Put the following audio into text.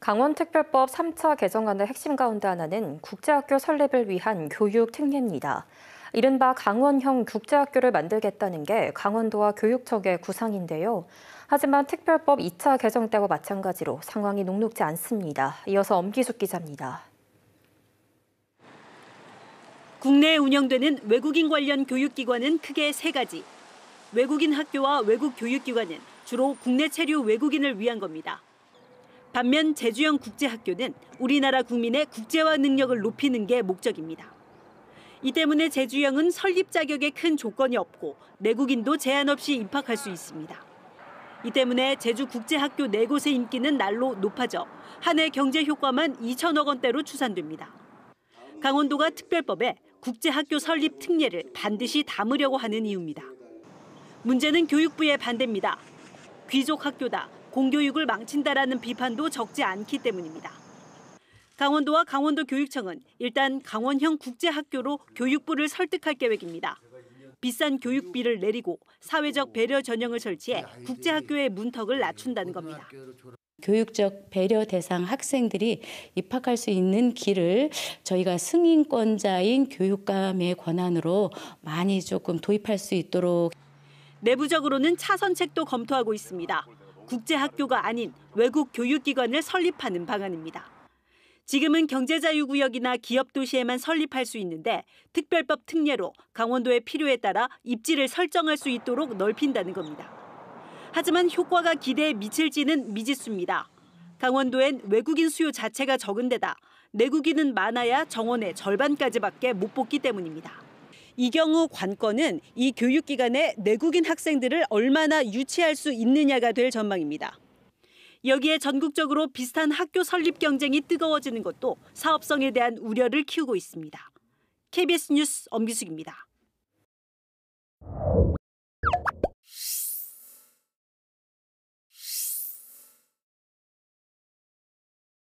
강원특별법 3차 개정안의 핵심 가운데 하나는 국제학교 설립을 위한 교육 특례입니다. 이른바 강원형 국제학교를 만들겠다는 게 강원도와 교육청의 구상인데요. 하지만 특별법 2차 개정 때와 마찬가지로 상황이 녹록지 않습니다. 이어서 엄기숙 기자입니다. 국내에 운영되는 외국인 관련 교육기관은 크게 세 가지. 외국인 학교와 외국 교육기관은 주로 국내 체류 외국인을 위한 겁니다. 반면 제주형 국제학교는 우리나라 국민의 국제화 능력을 높이는 게 목적입니다. 이 때문에 제주형은 설립 자격에 큰 조건이 없고 내국인도 제한 없이 입학할 수 있습니다. 이 때문에 제주 국제학교 네 곳의 인기는 날로 높아져 한 해 경제 효과만 2천억 원대로 추산됩니다. 강원도가 특별법에 국제학교 설립 특례를 반드시 담으려고 하는 이유입니다. 문제는 교육부의 반대입니다. 귀족 학교다, 공교육을 망친다라는 비판도 적지 않기 때문입니다. 강원도와 강원도 교육청은 일단 강원형 국제학교로 교육부를 설득할 계획입니다. 비싼 교육비를 내리고 사회적 배려 전형을 설치해 국제학교의 문턱을 낮춘다는 겁니다. 교육적 배려 대상 학생들이 입학할 수 있는 길을 저희가 승인권자인 교육감의 권한으로 많이 조금 도입할 수 있도록 내부적으로는 차선책도 검토하고 있습니다. 국제학교가 아닌 외국 교육기관을 설립하는 방안입니다. 지금은 경제자유구역이나 기업도시에만 설립할 수 있는데 특별법 특례로 강원도의 필요에 따라 입지를 설정할 수 있도록 넓힌다는 겁니다. 하지만 효과가 기대에 미칠지는 미지수입니다. 강원도엔 외국인 수요 자체가 적은 데다 내국인은 많아야 정원의 절반까지밖에 못 뽑기 때문입니다. 이경우 관건은 이 교육기관에 내국인 학생들을 얼마나 유치할 수 있느냐가 될 전망입니다. 여기에 전국적으로 비슷한 학교 설립 경쟁이 뜨거워지는 것도 사업성에 대한 우려를 키우고 있습니다. KBS 뉴스 엄기숙입니다.